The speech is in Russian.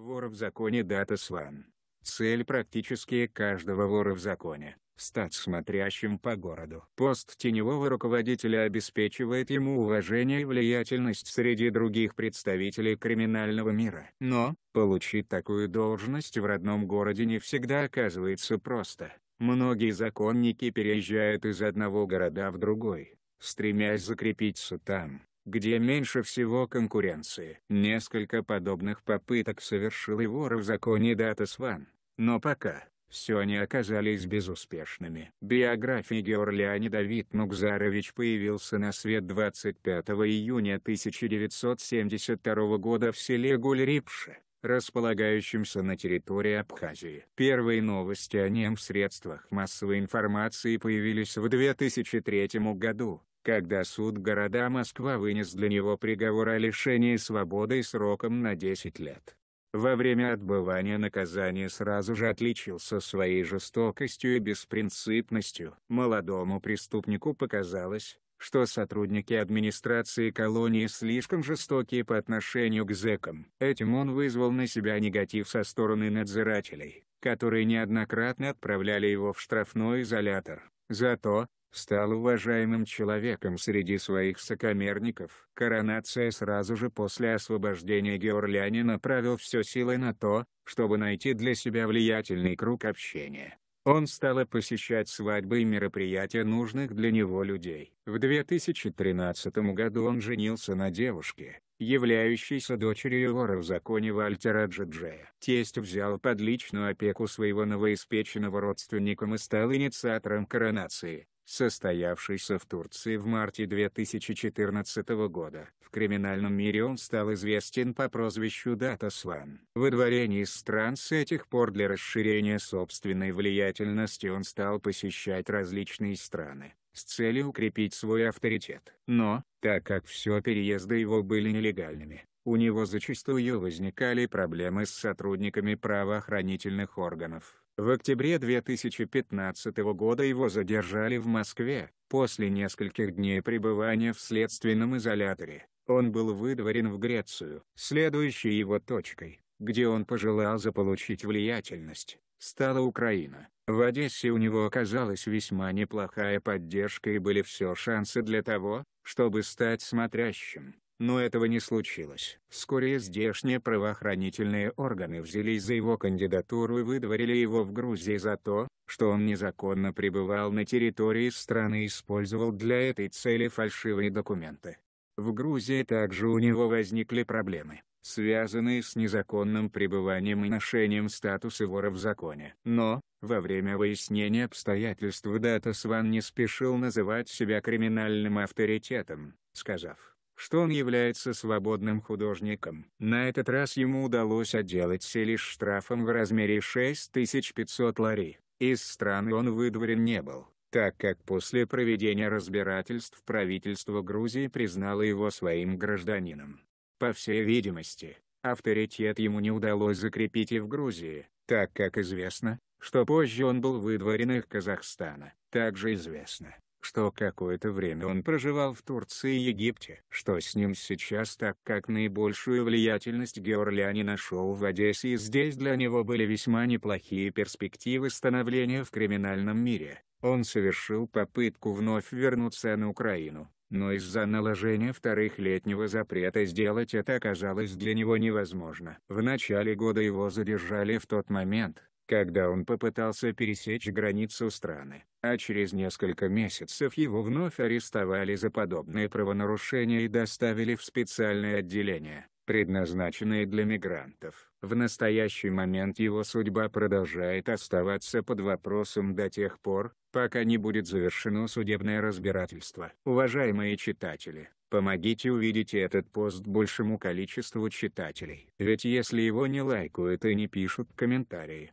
Вор в законе Дата Сван. Цель практически каждого вора в законе – стать смотрящим по городу. Пост теневого руководителя обеспечивает ему уважение и влиятельность среди других представителей криминального мира. Но, получить такую должность в родном городе не всегда оказывается просто. Многие законники переезжают из одного города в другой, стремясь закрепиться там где меньше всего конкуренции. Несколько подобных попыток совершил и вор в законе Датас Ван, но пока, все они оказались безуспешными. Биография Георлиани Давид Нукзарович появился на свет 25 июня 1972 года в селе Гульрипше, располагающемся на территории Абхазии. Первые новости о нем в средствах массовой информации появились в 2003 году, когда суд города Москва вынес для него приговор о лишении свободы сроком на 10 лет. Во время отбывания наказания сразу же отличился своей жестокостью и беспринципностью. Молодому преступнику показалось, что сотрудники администрации колонии слишком жестокие по отношению к зэкам. Этим он вызвал на себя негатив со стороны надзирателей, которые неоднократно отправляли его в штрафной изолятор. Зато, стал уважаемым человеком среди своих сокамерников. Коронация сразу же после освобождения Георлянин направил все силы на то, чтобы найти для себя влиятельный круг общения. Он стал посещать свадьбы и мероприятия нужных для него людей. В 2013 году он женился на девушке, являющейся дочерью вора в законе Вальтера Джиджея. Тесть взял под личную опеку своего новоиспеченного родственника и стал инициатором коронации состоявшийся в Турции в марте 2014 года. В криминальном мире он стал известен по прозвищу Датасван. Выдворение из стран с этих пор для расширения собственной влиятельности он стал посещать различные страны с целью укрепить свой авторитет. Но, так как все переезды его были нелегальными, у него зачастую возникали проблемы с сотрудниками правоохранительных органов. В октябре 2015 года его задержали в Москве. После нескольких дней пребывания в следственном изоляторе, он был выдворен в Грецию. Следующей его точкой, где он пожелал заполучить влиятельность, стала Украина. В Одессе у него оказалась весьма неплохая поддержка и были все шансы для того, чтобы стать смотрящим. Но этого не случилось. Вскоре здешние правоохранительные органы взялись за его кандидатуру и выдворили его в Грузии за то, что он незаконно пребывал на территории страны и использовал для этой цели фальшивые документы. В Грузии также у него возникли проблемы, связанные с незаконным пребыванием и ношением статуса вора в законе. Но, во время выяснения обстоятельств Датасван не спешил называть себя криминальным авторитетом, сказав что он является свободным художником. На этот раз ему удалось отделать все лишь штрафом в размере 6500 лари. Из страны он выдворен не был, так как после проведения разбирательств правительство Грузии признало его своим гражданином. По всей видимости, авторитет ему не удалось закрепить и в Грузии, так как известно, что позже он был выдворен из Казахстана. Также известно, что какое-то время он проживал в Турции и Египте. Что с ним сейчас так как наибольшую влиятельность Георляни нашел в Одессе и здесь для него были весьма неплохие перспективы становления в криминальном мире. Он совершил попытку вновь вернуться на Украину, но из-за наложения вторых летнего запрета сделать это оказалось для него невозможно. В начале года его задержали в тот момент, когда он попытался пересечь границу страны, а через несколько месяцев его вновь арестовали за подобные правонарушения и доставили в специальное отделение, предназначенное для мигрантов. В настоящий момент его судьба продолжает оставаться под вопросом до тех пор, пока не будет завершено судебное разбирательство. Уважаемые читатели, Помогите увидеть этот пост большему количеству читателей. Ведь если его не лайкают и не пишут комментарии,